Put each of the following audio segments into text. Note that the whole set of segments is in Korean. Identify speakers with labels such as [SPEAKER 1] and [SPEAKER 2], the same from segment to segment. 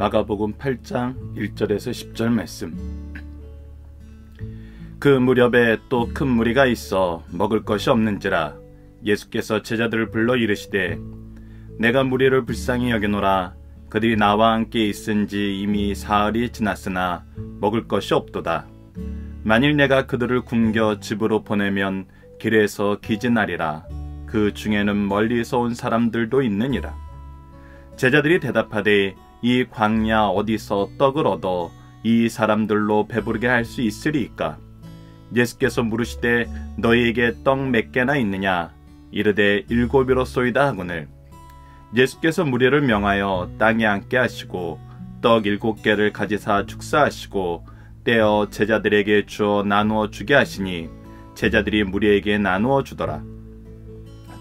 [SPEAKER 1] 마가복음 8장 1절에서 10절 말씀. 그 무렵에 또 큰 무리가 있어 먹을 것이 없는지라 예수께서 제자들을 불러 이르시되 내가 무리를 불쌍히 여기노라 그들이 나와 함께 있은지 이미 사흘이 지났으나 먹을 것이 없도다 만일 내가 그들을 굶겨 집으로 보내면 길에서 기진하리라 그 중에는 멀리서 온 사람들도 있느니라 제자들이 대답하되 이 광야 어디서 떡을 얻어 이 사람들로 배부르게 할 수있으리까 예수께서 물으시되 너희에게 떡 몇 개나 있느냐? 이르되 일곱이로쏘이다 하거늘. 예수께서 무리를 명하여 땅에 앉게 하시고 떡 일곱 개를 가지사 축사하시고 떼어 제자들에게 주어 나누어 주게 하시니 제자들이 무리에게 나누어 주더라.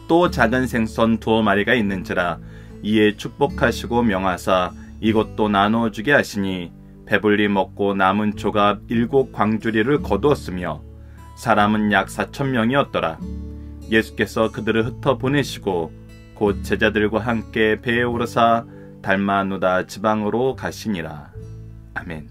[SPEAKER 1] 또 작은 생선 두어 마리가 있는지라 이에 축복하시고 명하사 이것도 나누어주게 하시니 배불리 먹고 남은 초가 일곱 광주리를 거두었으며 사람은 약 사천 명이었더라. 예수께서 그들을 흩어 보내시고 곧 제자들과 함께 배에 오르사 달마누다 지방으로 가시니라. 아멘.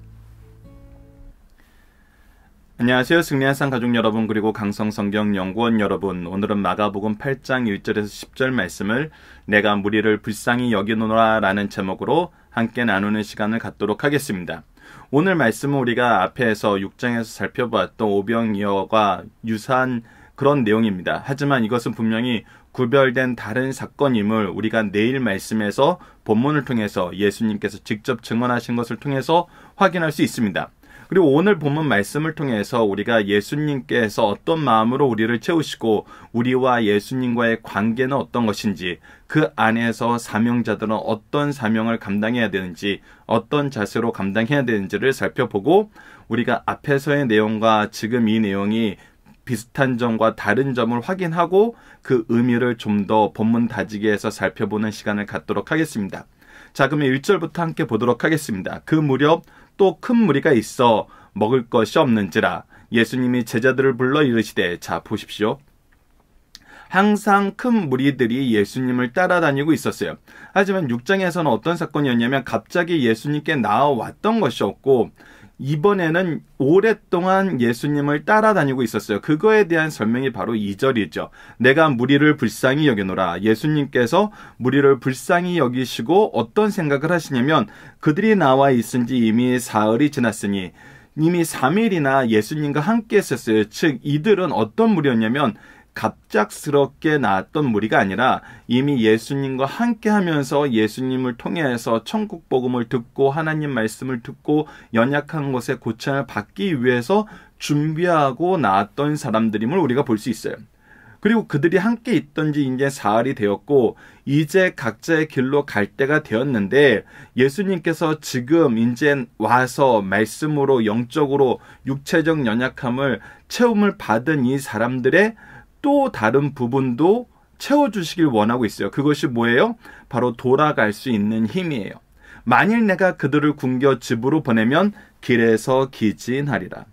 [SPEAKER 1] 안녕하세요. 승리한산 가족 여러분 그리고 강성성경연구원 여러분. 오늘은 마가복음 8장 1절에서 10절 말씀을 내가 무리를 불쌍히 여기노라 라는 제목으로 함께 나누는 시간을 갖도록 하겠습니다. 오늘 말씀은 우리가 앞에서 6장에서 살펴봤던 오병이어가 유사한 그런 내용입니다. 하지만 이것은 분명히 구별된 다른 사건임을 우리가 내일 말씀에서 본문을 통해서 예수님께서 직접 증언하신 것을 통해서 확인할 수 있습니다. 그리고 오늘 본문 말씀을 통해서 우리가 예수님께서 어떤 마음으로 우리를 채우시고 우리와 예수님과의 관계는 어떤 것인지 그 안에서 사명자들은 어떤 사명을 감당해야 되는지 어떤 자세로 감당해야 되는지를 살펴보고 우리가 앞에서의 내용과 지금 이 내용이 비슷한 점과 다른 점을 확인하고 그 의미를 좀 더 본문 다지기에서 살펴보는 시간을 갖도록 하겠습니다. 자, 그러면 1절부터 함께 보도록 하겠습니다. 그 무렵 또큰 무리가 있어 먹을 것이 없는지라 예수님이 제자들을 불러 이르시되 자 보십시오 항상 큰 무리들이 예수님을 따라다니고 있었어요. 하지만 6장에서는 어떤 사건이었냐면 갑자기 예수님께 나와왔던 것이었고 이번에는 오랫동안 예수님을 따라다니고 있었어요. 그거에 대한 설명이 바로 이절이죠 내가 무리를 불쌍히 여기노라. 예수님께서 무리를 불쌍히 여기시고 어떤 생각을 하시냐면 그들이 나와 있은 지 이미 사흘이 지났으니 이미 3일이나 예수님과 함께 했었어요즉 이들은 어떤 무리였냐면 갑작스럽게 나왔던 무리가 아니라 이미 예수님과 함께 하면서 예수님을 통해서 천국 복음을 듣고 하나님 말씀을 듣고 연약한 것에 고침을 받기 위해서 준비하고 나왔던 사람들임을 우리가 볼 수 있어요. 그리고 그들이 함께 있던 지 이제 사흘이 되었고 이제 각자의 길로 갈 때가 되었는데 예수님께서 지금 이제 와서 말씀으로 영적으로 육체적 연약함을 체험을 받은 이 사람들의 또 다른 부분도 채워주시길 원하고 있어요. 그것이 뭐예요? 바로 돌아갈 수 있는 힘이에요. 만일 내가 그들을 굶겨 집으로 보내면 길에서 기진하리라.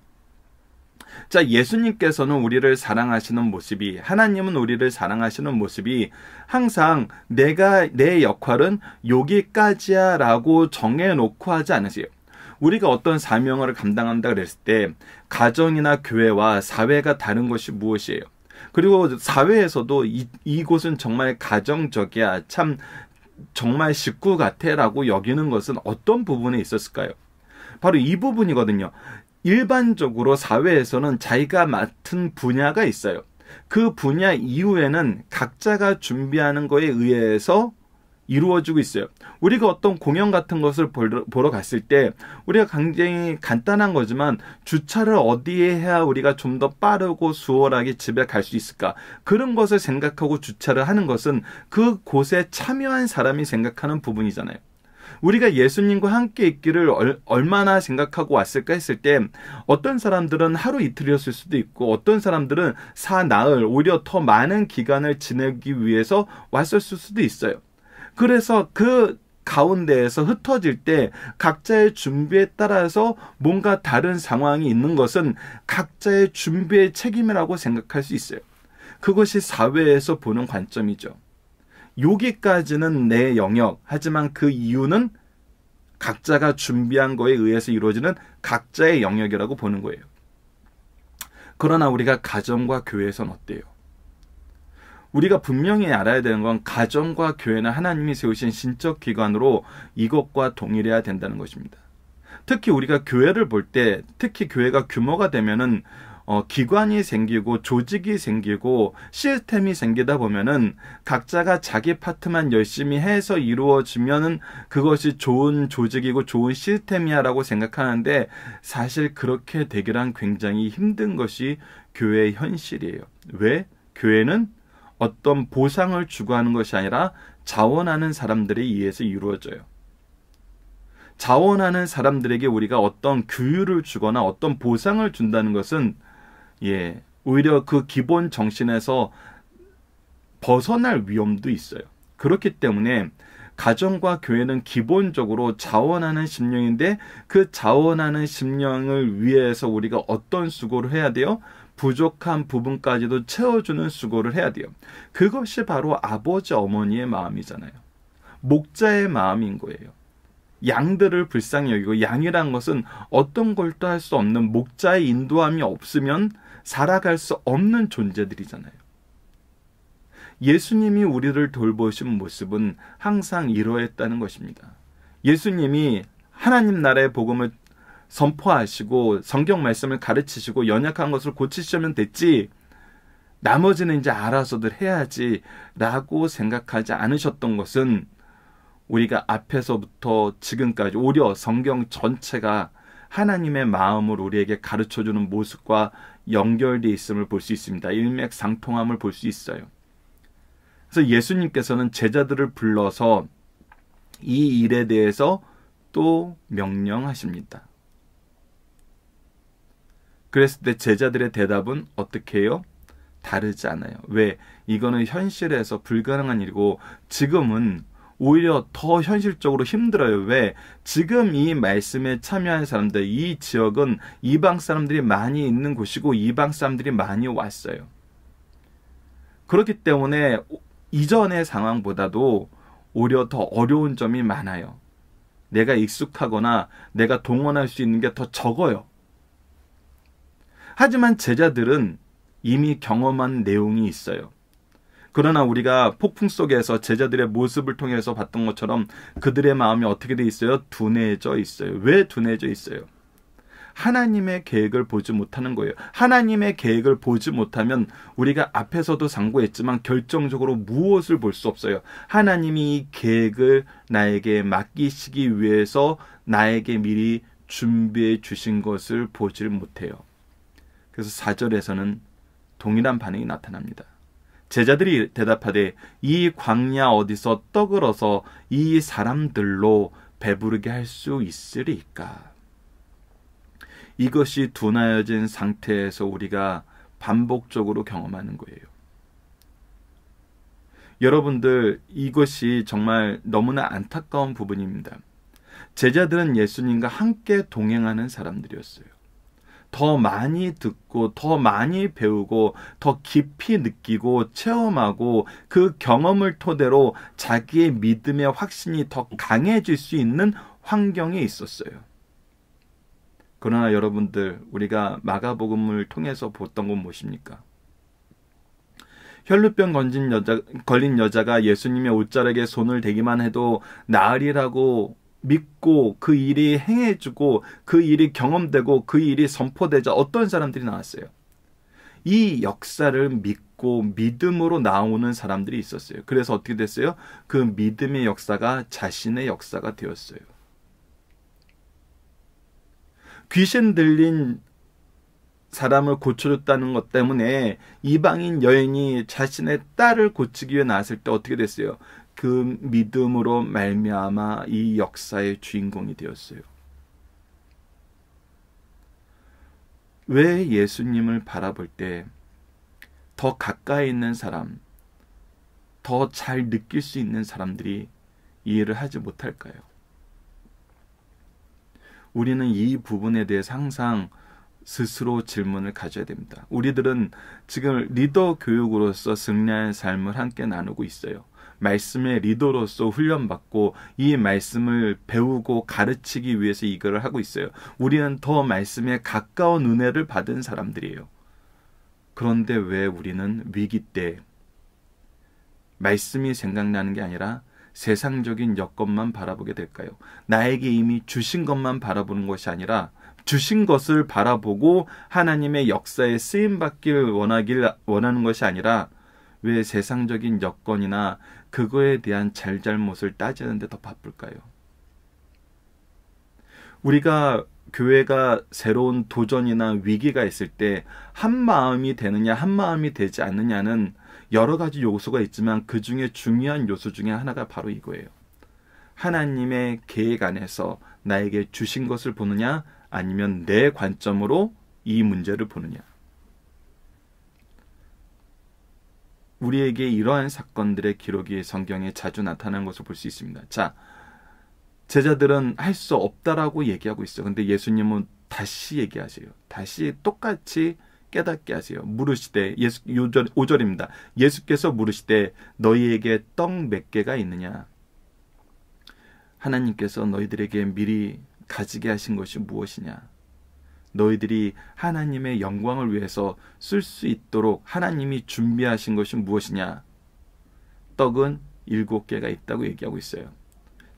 [SPEAKER 1] 자, 예수님께서는 우리를 사랑하시는 모습이, 하나님은 우리를 사랑하시는 모습이 항상 내가, 내 역할은 여기까지야 라고 정해놓고 하지 않으세요. 우리가 어떤 사명을 감당한다 그랬을 때, 가정이나 교회와 사회가 다른 것이 무엇이에요? 그리고 사회에서도 이, 이곳은 정말 가정적이야. 참 정말 식구 같애라고 여기는 것은 어떤 부분에 있었을까요? 바로 이 부분이거든요. 일반적으로 사회에서는 자기가 맡은 분야가 있어요. 그 분야 이후에는 각자가 준비하는 거에 의해서 이루어지고 있어요. 우리가 어떤 공연 같은 것을 보러 갔을 때 우리가 굉장히 간단한 거지만 주차를 어디에 해야 우리가 좀 더 빠르고 수월하게 집에 갈 수 있을까 그런 것을 생각하고 주차를 하는 것은 그 곳에 참여한 사람이 생각하는 부분이잖아요. 우리가 예수님과 함께 있기를 얼마나 생각하고 왔을까 했을 때 어떤 사람들은 하루 이틀이었을 수도 있고 어떤 사람들은 사나흘 오히려 더 많은 기간을 지내기 위해서 왔을 수도 있어요. 그래서 그 가운데에서 흩어질 때 각자의 준비에 따라서 뭔가 다른 상황이 있는 것은 각자의 준비의 책임이라고 생각할 수 있어요. 그것이 사회에서 보는 관점이죠. 여기까지는 내 영역. 하지만 그 이유는 각자가 준비한 거에 의해서 이루어지는 각자의 영역이라고 보는 거예요. 그러나 우리가 가정과 교회에서는 어때요? 우리가 분명히 알아야 되는 건 가정과 교회는 하나님이 세우신 신적 기관으로 이것과 동일해야 된다는 것입니다. 특히 우리가 교회를 볼 때 특히 교회가 규모가 되면은 어, 기관이 생기고 조직이 생기고 시스템이 생기다 보면은 각자가 자기 파트만 열심히 해서 이루어지면은 그것이 좋은 조직이고 좋은 시스템이야라고 생각하는데 사실 그렇게 되기란 굉장히 힘든 것이 교회의 현실이에요. 왜? 교회는 어떤 보상을 주고하는 것이 아니라 자원하는 사람들에 의해서 이루어져요. 자원하는 사람들에게 우리가 어떤 규율을 주거나 어떤 보상을 준다는 것은 예, 오히려 그 기본 정신에서 벗어날 위험도 있어요. 그렇기 때문에 가정과 교회는 기본적으로 자원하는 심령인데 그 자원하는 심령을 위해서 우리가 어떤 수고를 해야 돼요? 부족한 부분까지도 채워주는 수고를 해야 돼요. 그것이 바로 아버지 어머니의 마음이잖아요. 목자의 마음인 거예요. 양들을 불쌍히 여기고 양이란 것은 어떤 걸도 할 수 없는 목자의 인도함이 없으면 살아갈 수 없는 존재들이잖아요. 예수님이 우리를 돌보신 모습은 항상 이러했다는 것입니다. 예수님이 하나님 나라의 복음을 선포하시고 성경 말씀을 가르치시고 연약한 것을 고치시면 됐지 나머지는 이제 알아서들 해야지라고 생각하지 않으셨던 것은 우리가 앞에서부터 지금까지 오려 성경 전체가 하나님의 마음을 우리에게 가르쳐 주는 모습과 연결돼 있음을 볼 수 있습니다. 일맥상통함을 볼 수 있어요. 그래서 예수님께서는 제자들을 불러서 이 일에 대해서 또 명령하십니다. 그랬을 때 제자들의 대답은 어떻게 해요? 다르지 않아요. 왜? 이거는 현실에서 불가능한 일이고 지금은 오히려 더 현실적으로 힘들어요. 왜? 지금 이 말씀에 참여한 사람들, 이 지역은 이방 사람들이 많이 있는 곳이고 이방 사람들이 많이 왔어요. 그렇기 때문에 이전의 상황보다도 오히려 더 어려운 점이 많아요. 내가 익숙하거나 내가 동원할 수 있는 게 더 적어요. 하지만 제자들은 이미 경험한 내용이 있어요. 그러나 우리가 폭풍 속에서 제자들의 모습을 통해서 봤던 것처럼 그들의 마음이 어떻게 돼 있어요? 둔해져 있어요. 왜 둔해져 있어요? 하나님의 계획을 보지 못하는 거예요. 하나님의 계획을 보지 못하면 우리가 앞에서도 상고했지만 결정적으로 무엇을 볼 수 없어요. 하나님이 이 계획을 나에게 맡기시기 위해서 나에게 미리 준비해 주신 것을 보질 못해요. 그래서 4절에서는 동일한 반응이 나타납니다. 제자들이 대답하되 이 광야 어디서 떡을 어서 이 사람들로 배부르게 할 수 있으리까? 이것이 둔화여진 상태에서 우리가 반복적으로 경험하는 거예요. 여러분들 이것이 정말 너무나 안타까운 부분입니다. 제자들은 예수님과 함께 동행하는 사람들이었어요. 더 많이 듣고 더 많이 배우고 더 깊이 느끼고 체험하고 그 경험을 토대로 자기의 믿음의 확신이 더 강해질 수 있는 환경에 있었어요. 그러나 여러분들 우리가 마가복음을 통해서 보던 았건 무엇입니까? 혈루병 건진 여자, 걸린 여자가 예수님의 옷자락에 손을 대기만 해도 나으리라고 믿고 그 일이 행해지고 그 일이 경험되고 그 일이 선포되자 어떤 사람들이 나왔어요. 이 역사를 믿고 믿음으로 나오는 사람들이 있었어요. 그래서 어떻게 됐어요? 그 믿음의 역사가 자신의 역사가 되었어요. 귀신 들린 사람을 고쳐줬다는 것 때문에 이방인 여인이 자신의 딸을 고치기 위해 나왔을 때 어떻게 됐어요? 그 믿음으로 말미암아 이 역사의 주인공이 되었어요. 왜 예수님을 바라볼 때 더 가까이 있는 사람, 더 잘 느낄 수 있는 사람들이 이해를 하지 못할까요? 우리는 이 부분에 대해 항상 스스로 질문을 가져야 됩니다. 우리들은 지금 리더 교육으로서 승리한 삶을 함께 나누고 있어요. 말씀의 리더로서 훈련받고 이 말씀을 배우고 가르치기 위해서 이거를 하고 있어요. 우리는 더 말씀에 가까운 은혜를 받은 사람들이에요. 그런데 왜 우리는 위기 때 말씀이 생각나는 게 아니라 세상적인 여건만 바라보게 될까요? 나에게 이미 주신 것만 바라보는 것이 아니라 주신 것을 바라보고 하나님의 역사에 쓰임 받길 원하길 원하는 것이 아니라 왜 세상적인 여건이나 그거에 대한 잘잘못을 따지는데 더 바쁠까요? 우리가 교회가 새로운 도전이나 위기가 있을 때 한 마음이 되느냐 한 마음이 되지 않느냐는 여러 가지 요소가 있지만 그 중에 중요한 요소 중에 하나가 바로 이거예요. 하나님의 계획 안에서 나에게 주신 것을 보느냐 아니면 내 관점으로 이 문제를 보느냐. 우리에게 이러한 사건들의 기록이 성경에 자주 나타나는 것을 볼 수 있습니다. 자, 제자들은 할 수 없다라고 얘기하고 있어. 근데 예수님은 다시 얘기하세요. 다시 똑같이 깨닫게 하세요. 물으시되 예수 요절 5절입니다. 예수께서 물으시되 너희에게 떡 몇 개가 있느냐? 하나님께서 너희들에게 미리 가지게 하신 것이 무엇이냐? 너희들이 하나님의 영광을 위해서 쓸 수 있도록 하나님이 준비하신 것이 무엇이냐? 떡은 일곱 개가 있다고 얘기하고 있어요.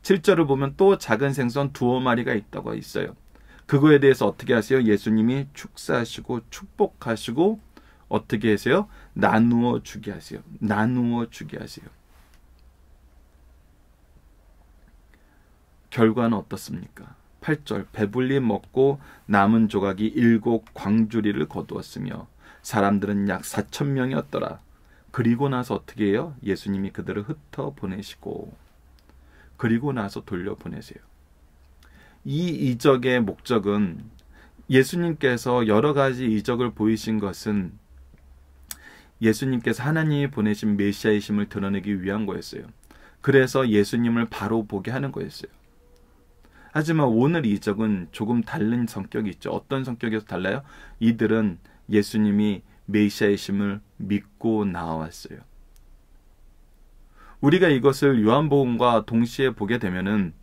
[SPEAKER 1] 7절을 보면 또 작은 생선 두어 마리가 있다고 있어요. 그거에 대해서 어떻게 하세요? 예수님이 축사하시고 축복하시고 어떻게 하세요? 나누어 주게 하세요. 나누어 주게 하세요. 결과는 어떻습니까? 8절 배불리 먹고 남은 조각이 일곱 광주리를 거두었으며 사람들은 약 4천 명이었더라. 그리고 나서 어떻게 해요? 예수님이 그들을 흩어 보내시고 그리고 나서 돌려 보내세요. 이 이적의 목적은 예수님께서 여러 가지 이적을 보이신 것은 예수님께서 하나님이 보내신 메시아이심을 드러내기 위한 거였어요. 그래서 예수님을 바로 보게 하는 거였어요. 하지만 오늘 이 적은 조금 다른 성격이 있죠. 어떤 성격에서 달라요? 이들은 예수님이 메시아의심을 믿고 나왔어요. 우리가 이것을 요한복음과 동시에 보게 되면은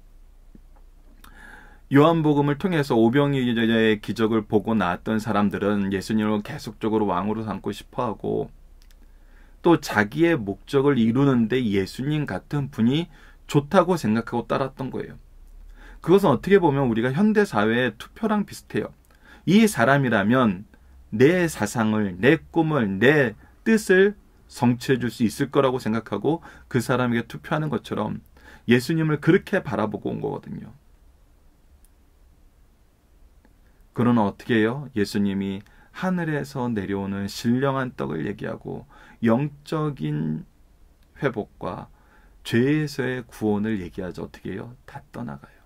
[SPEAKER 1] 요한복음을 통해서 오병이어의 기적을 보고 나왔던 사람들은 예수님을 계속적으로 왕으로 삼고 싶어하고 또 자기의 목적을 이루는데 예수님 같은 분이 좋다고 생각하고 따랐던 거예요. 그것은 어떻게 보면 우리가 현대 사회의 투표랑 비슷해요. 이 사람이라면 내 사상을, 내 꿈을, 내 뜻을 성취해 줄 수 있을 거라고 생각하고 그 사람에게 투표하는 것처럼 예수님을 그렇게 바라보고 온 거거든요. 그러나 어떻게 해요? 예수님이 하늘에서 내려오는 신령한 떡을 얘기하고 영적인 회복과 죄에서의 구원을 얘기하죠. 어떻게 해요? 다 떠나가요.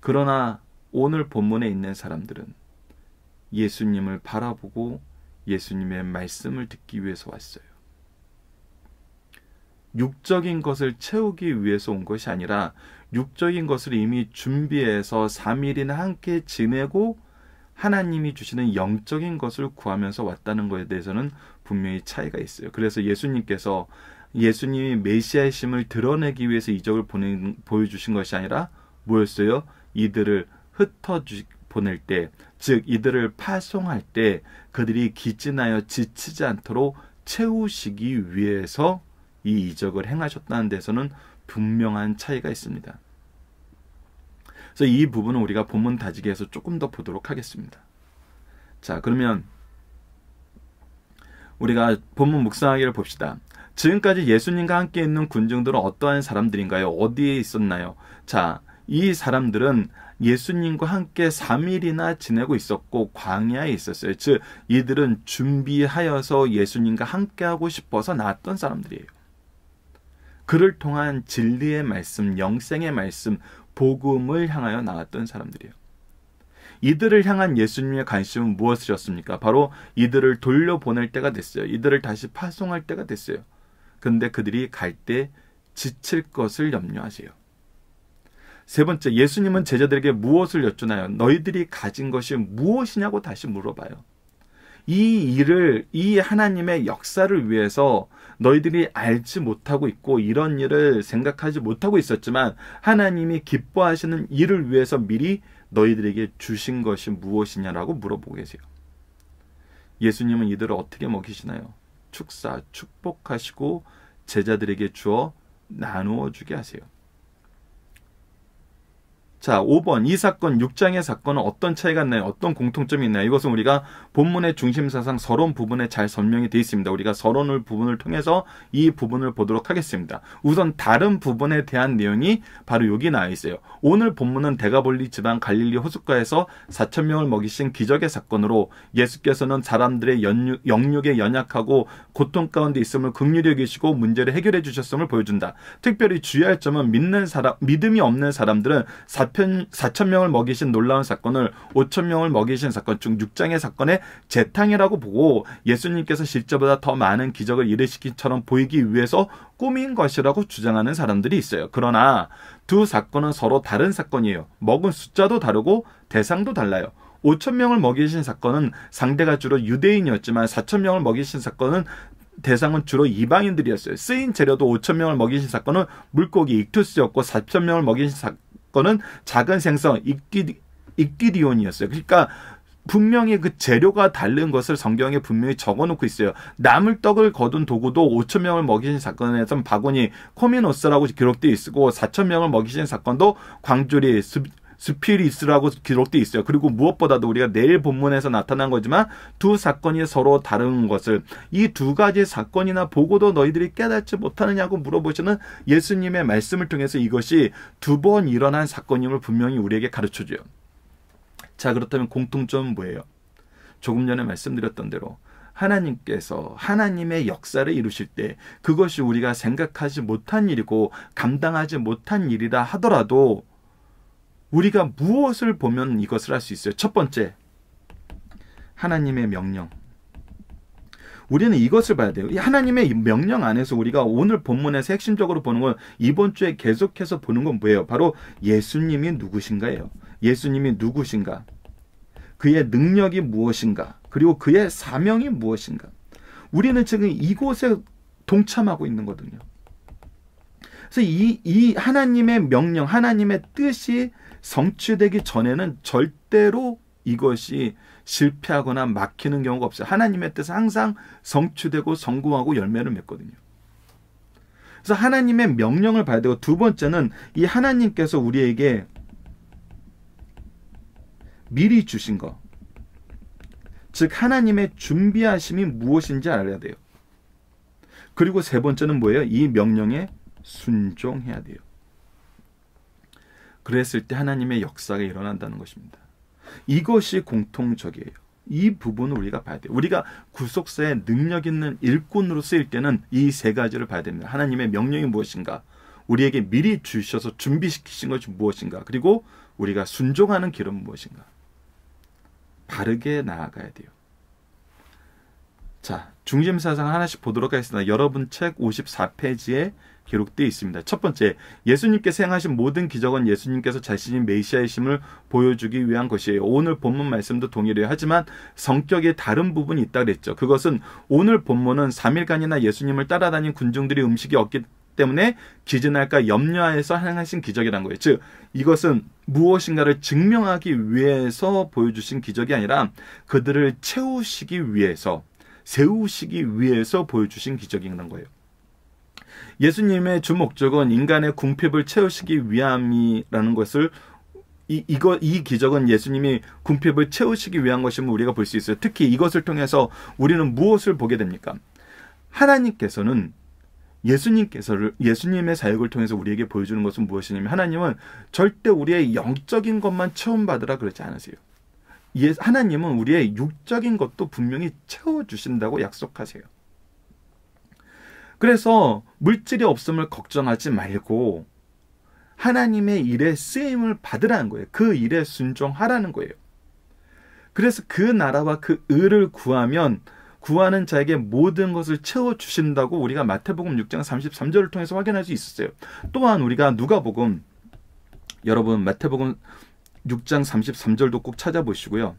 [SPEAKER 1] 그러나 오늘 본문에 있는 사람들은 예수님을 바라보고 예수님의 말씀을 듣기 위해서 왔어요. 육적인 것을 채우기 위해서 온 것이 아니라 육적인 것을 이미 준비해서 3일이나 함께 지내고 하나님이 주시는 영적인 것을 구하면서 왔다는 것에 대해서는 분명히 차이가 있어요. 그래서 예수님께서 예수님이 메시아의 심을 드러내기 위해서 이적을 보내, 보여주신 것이 아니라 뭐였어요? 이들을 흩어 보낼 때, 즉 이들을 파송할 때 그들이 기진하여 지치지 않도록 채우시기 위해서 이 이적을 행하셨다는 데서는 분명한 차이가 있습니다. 그래서 이 부분은 우리가 본문 다지기에서 조금 더 보도록 하겠습니다. 자, 그러면 우리가 본문 묵상하기를 봅시다. 지금까지 예수님과 함께 있는 군중들은 어떠한 사람들인가요? 어디에 있었나요? 자, 이 사람들은 예수님과 함께 3일이나 지내고 있었고 광야에 있었어요. 즉 이들은 준비하여서 예수님과 함께 하고 싶어서 나왔던 사람들이에요. 그를 통한 진리의 말씀, 영생의 말씀, 복음을 향하여 나왔던 사람들이에요. 이들을 향한 예수님의 관심은 무엇이었습니까? 바로 이들을 돌려보낼 때가 됐어요. 이들을 다시 파송할 때가 됐어요. 근데 그들이 갈 때 지칠 것을 염려하세요. 세 번째, 예수님은 제자들에게 무엇을 여쭈나요? 너희들이 가진 것이 무엇이냐고 다시 물어봐요. 이 일을, 이 하나님의 역사를 위해서 너희들이 알지 못하고 있고 이런 일을 생각하지 못하고 있었지만 하나님이 기뻐하시는 일을 위해서 미리 너희들에게 주신 것이 무엇이냐라고 물어보고 계세요. 예수님은 이들을 어떻게 먹이시나요? 축사, 축복하시고 제자들에게 주어 나누어 주게 하세요. 자, 5번 이 사건 6장의 사건은 어떤 차이가 있나요? 어떤 공통점이 있나요? 이것은 우리가 본문의 중심 사상 서론 부분에 잘 설명이 되어 있습니다. 우리가 서론을 부분을 통해서 이 부분을 보도록 하겠습니다. 우선 다른 부분에 대한 내용이 바로 여기 나와 있어요. 오늘 본문은 대가볼리 지방 갈릴리 호숫가에서 4천 명을 먹이신 기적의 사건으로 예수께서는 사람들의 연육, 영육에 연약하고 고통 가운데 있음을 극률히 여기시고 문제를 해결해 주셨음을 보여준다. 특별히 주의할 점은 믿는 사람, 믿음이 없는 사람들은 4편, 4천 명을 먹이신 놀라운 사건을 5천 명을 먹이신 사건 중 6장의 사건의 재탕이라고 보고 예수님께서 실제보다 더 많은 기적을 일으키기처럼 보이기 위해서 꾸민 것이라고 주장하는 사람들이 있어요. 그러나 두 사건은 서로 다른 사건이에요. 먹은 숫자도 다르고 대상도 달라요. 5천 명을 먹이신 사건은 상대가 주로 유대인이었지만 4천 명을 먹이신 사건은 대상은 주로 이방인들이었어요. 쓰인 재료도 5천 명을 먹이신 사건은 물고기 익투스였고 4천 명을 먹이신 사건 거는 작은 생성 입기 입기디온이었어요. 그러니까 분명히 그 재료가 다른 것을 성경에 분명히 적어놓고 있어요. 남을 떡을 거둔 도구도 5천 명을 먹이신 사건에선 바구니 코미노스라고 기록돼 있고 4천 명을 먹이신 사건도 광주리 스피리스라고 기록돼 있어요. 그리고 무엇보다도 우리가 내일 본문에서 나타난 거지만 두 사건이 서로 다른 것을 이 두 가지 사건이나 보고도 너희들이 깨닫지 못하느냐고 물어보시는 예수님의 말씀을 통해서 이것이 두 번 일어난 사건임을 분명히 우리에게 가르쳐 줘요. 자, 그렇다면 공통점은 뭐예요? 조금 전에 말씀드렸던 대로 하나님께서 하나님의 역사를 이루실 때 그것이 우리가 생각하지 못한 일이고 감당하지 못한 일이라 하더라도 우리가 무엇을 보면 이것을 할 수 있어요? 첫 번째, 하나님의 명령. 우리는 이것을 봐야 돼요. 하나님의 명령 안에서 우리가 오늘 본문에서 핵심적으로 보는 건 이번 주에 계속해서 보는 건 뭐예요? 바로 예수님이 누구신가예요. 예수님이 누구신가? 그의 능력이 무엇인가? 그리고 그의 사명이 무엇인가? 우리는 지금 이곳에 동참하고 있는 거거든요. 그래서 이, 이 하나님의 명령, 하나님의 뜻이 성취되기 전에는 절대로 이것이 실패하거나 막히는 경우가 없어요. 하나님의 뜻은 항상 성취되고 성공하고 열매를 맺거든요. 그래서 하나님의 명령을 봐야 되고 두 번째는 이 하나님께서 우리에게 미리 주신 것. 즉 하나님의 준비하심이 무엇인지 알아야 돼요. 그리고 세 번째는 뭐예요? 이 명령에 순종해야 돼요. 그랬을 때 하나님의 역사가 일어난다는 것입니다. 이것이 공통적이에요. 이 부분을 우리가 봐야 돼요. 우리가 구속사의 능력 있는 일꾼으로 쓰일 때는 이 세 가지를 봐야 됩니다. 하나님의 명령이 무엇인가? 우리에게 미리 주셔서 준비시키신 것이 무엇인가? 그리고 우리가 순종하는 길은 무엇인가? 바르게 나아가야 돼요. 자, 중심 사상 하나씩 보도록 하겠습니다. 여러분 책 54페이지에 기록돼 있습니다. 첫 번째, 예수님께서 행하신 모든 기적은 예수님께서 자신이 메시아의심을 보여주기 위한 것이에요. 오늘 본문 말씀도 동일해요. 하지만 성격의 다른 부분이 있다 그랬죠. 그것은 오늘 본문은 3일간이나 예수님을 따라다닌 군중들이 음식이 없기 때문에 기진할까 염려해서 행하신 기적이란 거예요. 즉, 이것은 무엇인가를 증명하기 위해서 보여주신 기적이 아니라 그들을 채우시기 위해서, 세우시기 위해서 보여주신 기적이는 거예요. 예수님의 주 목적은 인간의 궁핍을 채우시기 위함이라는 것을 이, 이거, 이 기적은 예수님이 궁핍을 채우시기 위한 것임을 우리가 볼 수 있어요. 특히 이것을 통해서 우리는 무엇을 보게 됩니까? 하나님께서는 예수님께서를, 예수님의 사역을 통해서 우리에게 보여주는 것은 무엇이냐면 하나님은 절대 우리의 영적인 것만 채움받으라 그러지 않으세요. 예, 하나님은 우리의 육적인 것도 분명히 채워주신다고 약속하세요. 그래서 물질이 없음을 걱정하지 말고 하나님의 일에 쓰임을 받으라는 거예요. 그 일에 순종하라는 거예요. 그래서 그 나라와 그 의를 구하면 구하는 자에게 모든 것을 채워 주신다고 우리가 마태복음 6장 33절을 통해서 확인할 수 있었어요. 또한 우리가 누가복음 여러분 마태복음 6장 33절도 꼭 찾아보시고요.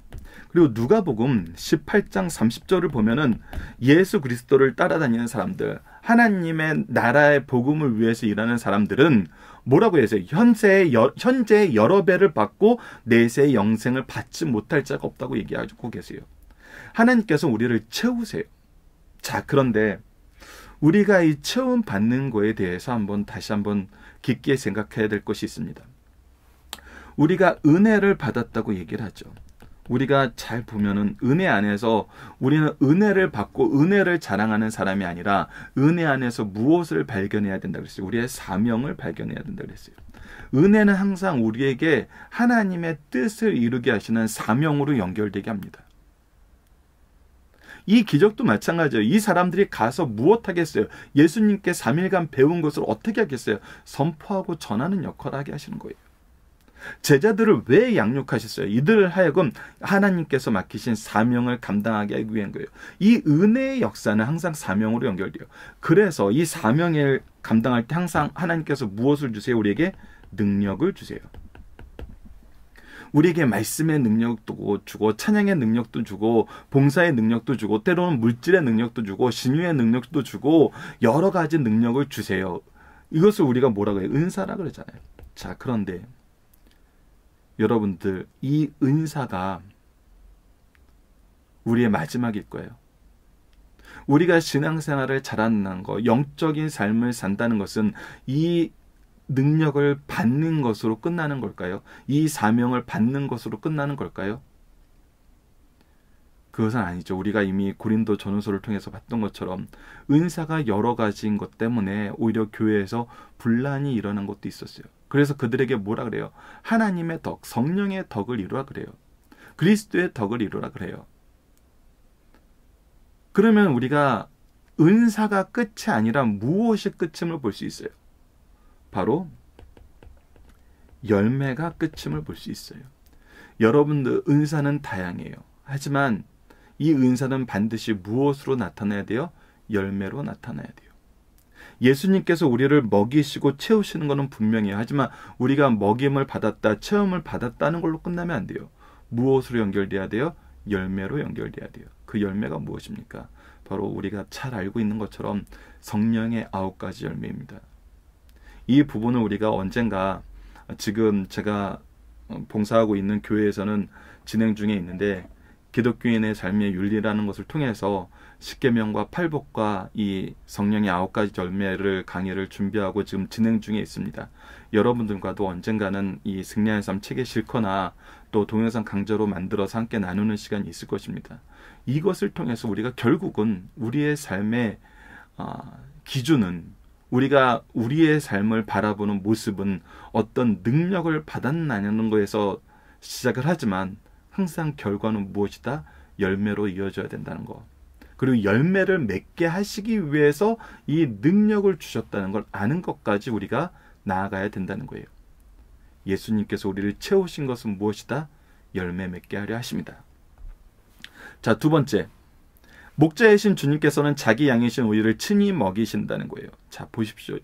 [SPEAKER 1] 그리고 누가복음 18장 30절을 보면은 예수 그리스도를 따라다니는 사람들 하나님의 나라의 복음을 위해서 일하는 사람들은 뭐라고 했어 현세의 여, 현재의 여러 배를 받고 내세의 영생을 받지 못할 자가 없다고 얘기하고 계세요. 하나님께서 우리를 채우세요. 자, 그런데 우리가 이 채움 받는 거에 대해서 한번 다시 한번 깊게 생각해야 될 것이 있습니다. 우리가 은혜를 받았다고 얘기를 하죠. 우리가 잘 보면은 은혜 안에서 우리는 은혜를 받고 은혜를 자랑하는 사람이 아니라 은혜 안에서 무엇을 발견해야 된다 그랬어요. 우리의 사명을 발견해야 된다 그랬어요. 은혜는 항상 우리에게 하나님의 뜻을 이루게 하시는 사명으로 연결되게 합니다. 이 기적도 마찬가지예요. 이 사람들이 가서 무엇 하겠어요? 예수님께 3일간 배운 것을 어떻게 하겠어요? 선포하고 전하는 역할을 하게 하시는 거예요. 제자들을 왜 양육하셨어요? 이들 하여금 하나님께서 맡기신 사명을 감당하게 하기 위한 거예요. 이 은혜의 역사는 항상 사명으로 연결돼요. 그래서 이 사명을 감당할 때 항상 하나님께서 무엇을 주세요? 우리에게 능력을 주세요. 우리에게 말씀의 능력도 주고 찬양의 능력도 주고 봉사의 능력도 주고 때로는 물질의 능력도 주고 신유의 능력도 주고 여러 가지 능력을 주세요. 이것을 우리가 뭐라고 해요? 은사라 그러잖아요. 자, 그런데 여러분들 이 은사가 우리의 마지막일 거예요. 우리가 신앙생활을 잘한다는 거, 영적인 삶을 산다는 것은 이 능력을 받는 것으로 끝나는 걸까요? 이 사명을 받는 것으로 끝나는 걸까요? 그것은 아니죠. 우리가 이미 고린도 전후서를 통해서 봤던 것처럼 은사가 여러 가지인 것 때문에 오히려 교회에서 분란이 일어난 것도 있었어요. 그래서 그들에게 뭐라 그래요? 하나님의 덕, 성령의 덕을 이루라 그래요. 그리스도의 덕을 이루라 그래요. 그러면 우리가 은사가 끝이 아니라 무엇이 끝임을 볼 수 있어요? 바로 열매가 끝임을 볼 수 있어요. 여러분들 은사는 다양해요. 하지만 이 은사는 반드시 무엇으로 나타나야 돼요? 열매로 나타나야 돼요. 예수님께서 우리를 먹이시고 채우시는 것은 분명해요. 하지만 우리가 먹임을 받았다, 체험을 받았다는 걸로 끝나면 안 돼요. 무엇으로 연결돼야 돼요? 열매로 연결돼야 돼요. 그 열매가 무엇입니까? 바로 우리가 잘 알고 있는 것처럼 성령의 아홉 가지 열매입니다. 이 부분을 우리가 언젠가 지금 제가 봉사하고 있는 교회에서는 진행 중에 있는데 기독교인의 삶의 윤리라는 것을 통해서 십계명과 팔복과 이 성령의 아홉 가지 열매를 강의를 준비하고 지금 진행 중에 있습니다. 여러분들과도 언젠가는 이 승리의 삶 책에 실거나 또 동영상 강좌로 만들어서 함께 나누는 시간이 있을 것입니다. 이것을 통해서 우리가 결국은 우리의 삶의 어, 기준은 우리가 우리의 삶을 바라보는 모습은 어떤 능력을 받았나냐는 거에서 시작을 하지만 항상 결과는 무엇이다? 열매로 이어져야 된다는 것. 그리고 열매를 맺게 하시기 위해서 이 능력을 주셨다는 걸 아는 것까지 우리가 나아가야 된다는 거예요. 예수님께서 우리를 채우신 것은 무엇이다? 열매 맺게 하려 하십니다. 자, 두 번째. 목자이신 주님께서는 자기 양이신 우리를 친히 먹이신다는 거예요. 자, 보십시오.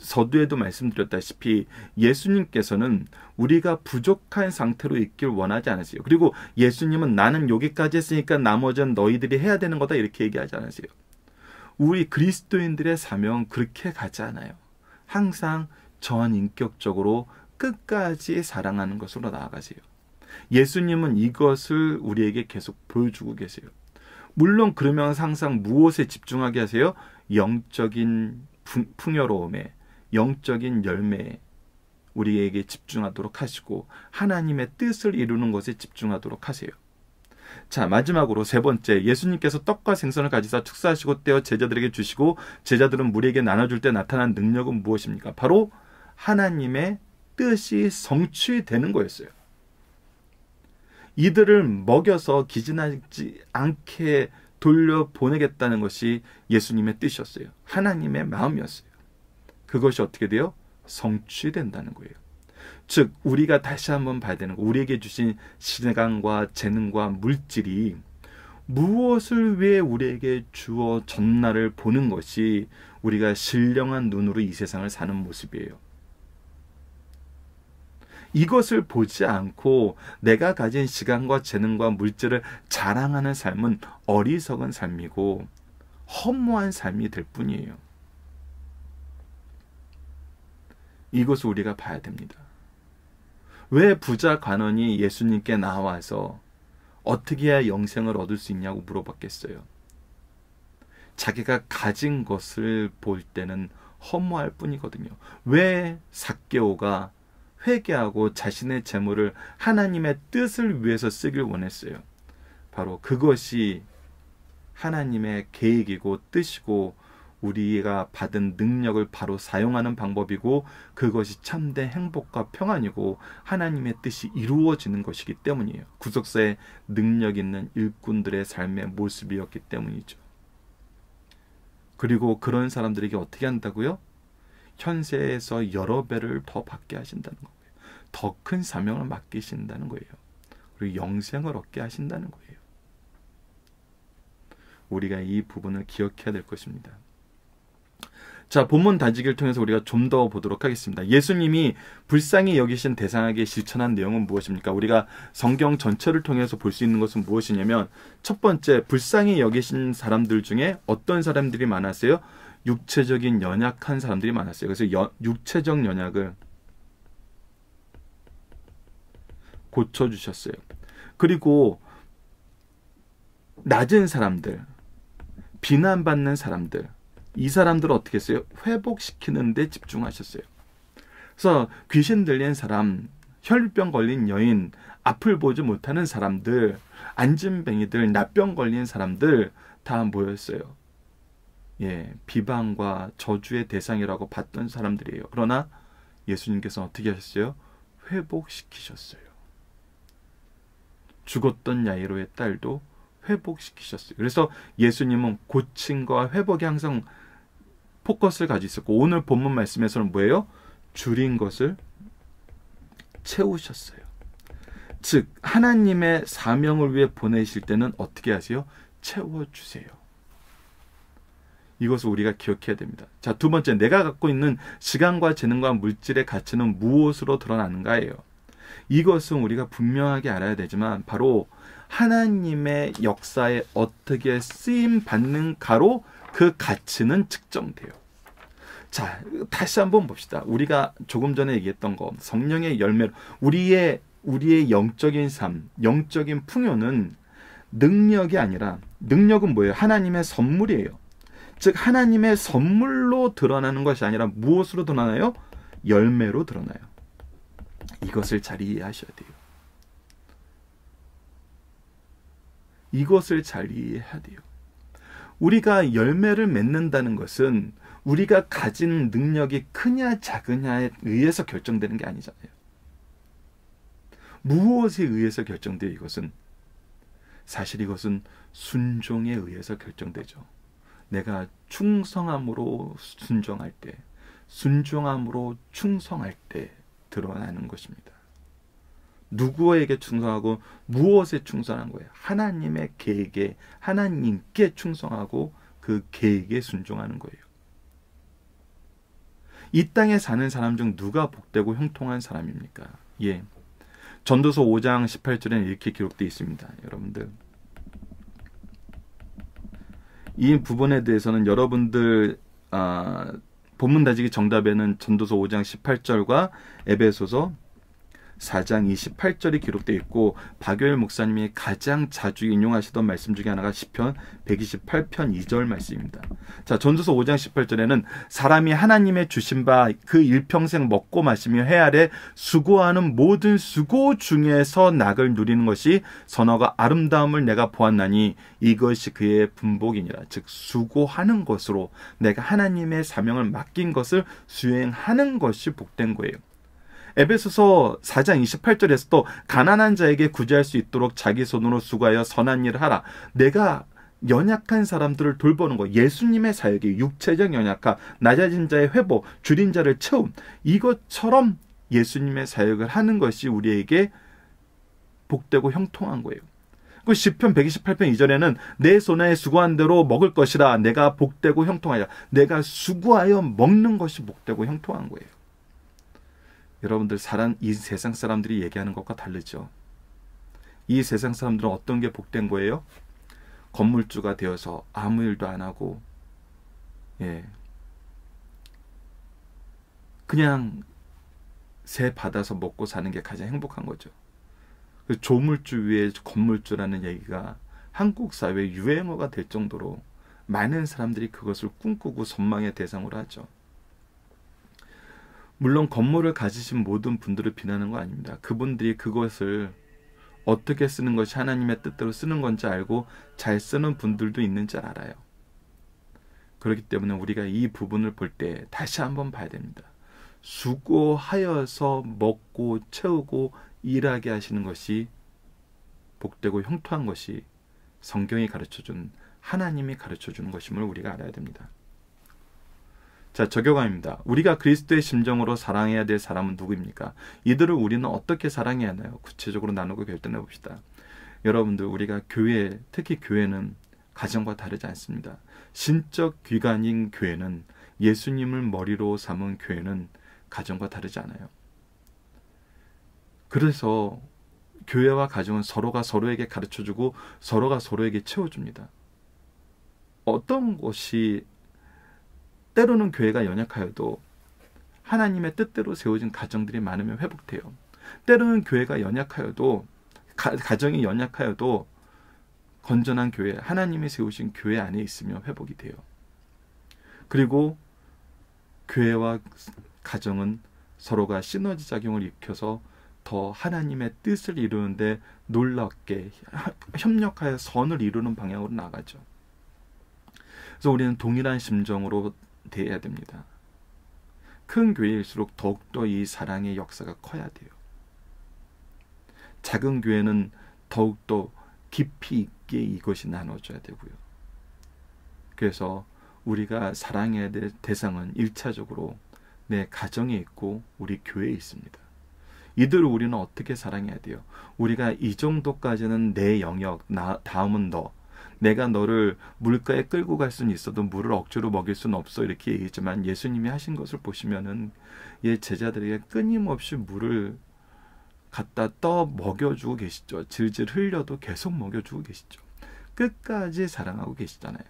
[SPEAKER 1] 서두에도 말씀드렸다시피 예수님께서는 우리가 부족한 상태로 있길 원하지 않으세요. 그리고 예수님은 나는 여기까지 했으니까 나머지는 너희들이 해야 되는 거다 이렇게 얘기하지 않으세요. 우리 그리스도인들의 사명 그렇게 가지 않아요. 항상 전인격적으로 끝까지 사랑하는 것으로 나아가세요. 예수님은 이것을 우리에게 계속 보여주고 계세요. 물론 그러면 항상 무엇에 집중하게 하세요? 영적인 풍요로움에 영적인 열매에 우리에게 집중하도록 하시고 하나님의 뜻을 이루는 것에 집중하도록 하세요. 자 마지막으로 세 번째 예수님께서 떡과 생선을 가지사 축사하시고 떼어 제자들에게 주시고 제자들은 무리에게 나눠줄 때 나타난 능력은 무엇입니까? 바로 하나님의 뜻이 성취되는 거였어요. 이들을 먹여서 기진하지 않게 돌려보내겠다는 것이 예수님의 뜻이었어요. 하나님의 마음이었어요. 그것이 어떻게 돼요? 성취된다는 거예요. 즉 우리가 다시 한번 봐야 되는 거 우리에게 주신 시간과 재능과 물질이 무엇을 위해 우리에게 주어 전날을 보는 것이 우리가 신령한 눈으로 이 세상을 사는 모습이에요. 이것을 보지 않고 내가 가진 시간과 재능과 물질을 자랑하는 삶은 어리석은 삶이고 허무한 삶이 될 뿐이에요. 이것을 우리가 봐야 됩니다. 왜 부자 관원이 예수님께 나와서 어떻게 해야 영생을 얻을 수 있냐고 물어봤겠어요. 자기가 가진 것을 볼 때는 허무할 뿐이거든요. 왜사께오가 회개하고 자신의 재물을 하나님의 뜻을 위해서 쓰길 원했어요. 바로 그것이 하나님의 계획이고 뜻이고 우리가 받은 능력을 바로 사용하는 방법이고 그것이 참된 행복과 평안이고 하나님의 뜻이 이루어지는 것이기 때문이에요. 구속사의 능력 있는 일꾼들의 삶의 모습이었기 때문이죠. 그리고 그런 사람들에게 어떻게 한다고요? 현세에서 여러 배를 더 받게 하신다는 거예요. 더 큰 사명을 맡기신다는 거예요. 그리고 영생을 얻게 하신다는 거예요. 우리가 이 부분을 기억해야 될 것입니다. 자, 본문 단지기를 통해서 우리가 좀 더 보도록 하겠습니다. 예수님이 불쌍히 여기신 대상에게 실천한 내용은 무엇입니까? 우리가 성경 전체를 통해서 볼 수 있는 것은 무엇이냐면 첫 번째, 불쌍히 여기신 사람들 중에 어떤 사람들이 많았어요? 육체적인 연약한 사람들이 많았어요. 그래서 여, 육체적 연약을 고쳐 주셨어요. 그리고 낮은 사람들, 비난받는 사람들 이 사람들을 어떻게 했어요? 회복시키는 데 집중하셨어요. 그래서 귀신 들린 사람, 혈병 걸린 여인, 앞을 보지 못하는 사람들, 안진뱅이들, 납병 걸린 사람들 다 모였어요. 예, 비방과 저주의 대상이라고 봤던 사람들이에요. 그러나 예수님께서 어떻게 하셨어요? 회복시키셨어요. 죽었던 야이로의 딸도 회복시키셨어요. 그래서 예수님은 고침과 회복이 항상 포커스를 가지고 있었고 오늘 본문 말씀에서는 뭐예요? 줄인 것을 채우셨어요. 즉 하나님의 사명을 위해 보내실 때는 어떻게 하세요? 채워 주세요. 이것을 우리가 기억해야 됩니다. 자, 두 번째 내가 갖고 있는 시간과 재능과 물질의 가치는 무엇으로 드러나는가예요. 이것은 우리가 분명하게 알아야 되지만 바로 하나님의 역사에 어떻게 쓰임 받는가로 그 가치는 측정돼요. 자, 다시 한번 봅시다. 우리가 조금 전에 얘기했던 거, 성령의 열매로, 우리의, 우리의 영적인 삶, 영적인 풍요는 능력이 아니라, 능력은 뭐예요? 하나님의 선물이에요. 즉, 하나님의 선물로 드러나는 것이 아니라 무엇으로 드러나요? 열매로 드러나요. 이것을 잘 이해하셔야 돼요. 이것을 잘 이해해야 돼요. 우리가 열매를 맺는다는 것은 우리가 가진 능력이 크냐 작으냐에 의해서 결정되는 게 아니잖아요. 무엇에 의해서 결정돼요, 이것은? 사실 이것은 순종에 의해서 결정되죠. 내가 충성함으로 순종할 때, 순종함으로 충성할 때 드러나는 것입니다. 누구에게 충성하고 무엇에 충성한 거예요? 하나님의 계획에 하나님께 충성하고 그 계획에 순종하는 거예요. 이 땅에 사는 사람 중 누가 복되고 형통한 사람입니까? 예. 전도서 5장 18절에는 이렇게 기록되어 있습니다. 여러분들. 이 부분에 대해서는 여러분들 아, 본문 다지기 정답에는 전도서 5장 18절과 에베소서 4장 28절이 기록되어 있고 박요일 목사님이 가장 자주 인용하시던 말씀 중에 하나가 시편 128편 2절 말씀입니다. 자, 전주서 5장 18절에는 사람이 하나님의 주신 바 그 일평생 먹고 마시며 해 아래 수고하는 모든 수고 중에서 낙을 누리는 것이 선어가 아름다움을 내가 보았나니 이것이 그의 분복이니라. 즉 수고하는 것으로 내가 하나님의 사명을 맡긴 것을 수행하는 것이 복된 거예요. 에베소서 4장 28절에서도 가난한 자에게 구제할 수 있도록 자기 손으로 수고하여 선한 일을 하라. 내가 연약한 사람들을 돌보는 것, 예수님의 사역이 육체적 연약함, 낮아진 자의 회복, 줄인 자를 채움, 이것처럼 예수님의 사역을 하는 것이 우리에게 복되고 형통한 거예요. 그 시편 128편 이전에는 내 손에 수고한 대로 먹을 것이라 내가 복되고 형통하여 내가 수고하여 먹는 것이 복되고 형통한 거예요. 여러분들 사람 이 세상 사람들이 얘기하는 것과 다르죠. 이 세상 사람들은 어떤 게 복된 거예요? 건물주가 되어서 아무 일도 안 하고 예. 그냥 세 받아서 먹고 사는 게 가장 행복한 거죠. 그 조물주 위에 건물주라는 얘기가 한국 사회 유행어가 될 정도로 많은 사람들이 그것을 꿈꾸고 선망의 대상으로 하죠. 물론 건물을 가지신 모든 분들을 비난하는 거 아닙니다. 그분들이 그것을 어떻게 쓰는 것이 하나님의 뜻대로 쓰는 건지 알고 잘 쓰는 분들도 있는 줄 알아요. 그렇기 때문에 우리가 이 부분을 볼 때 다시 한번 봐야 됩니다. 수고하여서 먹고 채우고 일하게 하시는 것이 복되고 형통한 것이 성경이 가르쳐 준 하나님이 가르쳐 주는 것임을 우리가 알아야 됩니다. 자, 적용합니다 우리가 그리스도의 심정으로 사랑해야 될 사람은 누구입니까? 이들을 우리는 어떻게 사랑해야 하나요? 구체적으로 나누고 결단해 봅시다. 여러분들, 우리가 교회, 특히 교회는 가정과 다르지 않습니다. 신적 귀관인 교회는 예수님을 머리로 삼은 교회는 가정과 다르지 않아요. 그래서 교회와 가정은 서로가 서로에게 가르쳐주고 서로가 서로에게 채워줍니다. 어떤 것이 때로는 교회가 연약하여도 하나님의 뜻대로 세워진 가정들이 많으면 회복돼요. 때로는 교회가 연약하여도 가, 정이 연약하여도 건전한 교회, 하나님이 세우신 교회 안에 있으면 회복이 돼요. 그리고 교회와 가정은 서로가 시너지 작용을 일으서더 하나님의 뜻을 이루는데 놀랍게 협력하여 선을 이루는 방향으로 나가죠. 그래서 우리는 동일한 심정으로 돼야 됩니다. 큰 교회일수록 더욱더 이 사랑의 역사가 커야 돼요. 작은 교회는 더욱더 깊이 있게 이것이 나눠져야 되고요. 그래서 우리가 사랑해야 될 대상은 1차적으로 내 가정에 있고 우리 교회에 있습니다. 이들을 우리는 어떻게 사랑해야 돼요? 우리가 이 정도까지는 내 영역, 나, 다음은 너, 내가 너를 물가에 끌고 갈 수는 있어도 물을 억지로 먹일 수는 없어 이렇게 얘기했지만 예수님이 하신 것을 보시면은 예 제자들에게 끊임없이 물을 갖다 떠 먹여주고 계시죠. 질질 흘려도 계속 먹여주고 계시죠. 끝까지 사랑하고 계시잖아요.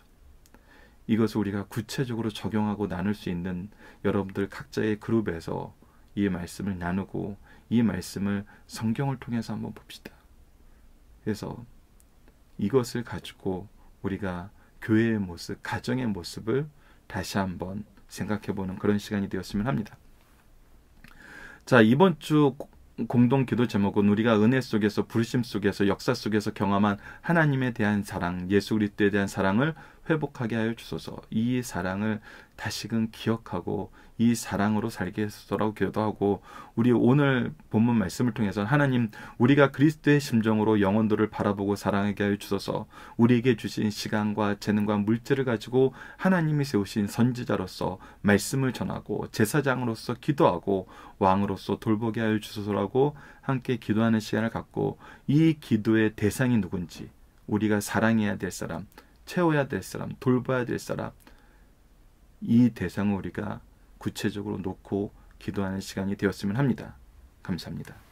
[SPEAKER 1] 이것을 우리가 구체적으로 적용하고 나눌 수 있는 여러분들 각자의 그룹에서 이 말씀을 나누고 이 말씀을 성경을 통해서 한번 봅시다. 그래서 이것을 가지고 우리가 교회의 모습, 가정의 모습을 다시 한번 생각해 보는 그런 시간이 되었으면 합니다. 자, 이번 주 공동 기도 제목은 우리가 은혜 속에서 부르심 속에서 역사 속에서 경험한 하나님에 대한 사랑, 예수 그리스도에 대한 사랑을 회복하게 하여 주소서. 이 사랑을 다시금 기억하고 이 사랑으로 살게 해소서라고 기도하고 우리 오늘 본문 말씀을 통해서 하나님 우리가 그리스도의 심정으로 영혼들을 바라보고 사랑하게 하여 주소서. 우리에게 주신 시간과 재능과 물질을 가지고 하나님이 세우신 선지자로서 말씀을 전하고 제사장으로서 기도하고 왕으로서 돌보게 하여 주소서라고 함께 기도하는 시간을 갖고 이 기도의 대상이 누군지 우리가 사랑해야 될 사람 채워야 될 사람, 돌봐야 될 사람, 이 대상을 우리가 구체적으로 놓고 기도하는 시간이 되었으면 합니다. 감사합니다.